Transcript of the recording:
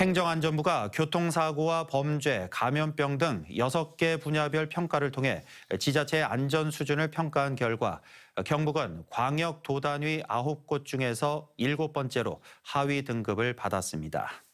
행정안전부가 교통사고와 범죄, 감염병 등 6개 분야별 평가를 통해 지자체의 안전 수준을 평가한 결과 경북은 광역 도단위 9곳 중에서 7번째로 하위 등급을 받았습니다.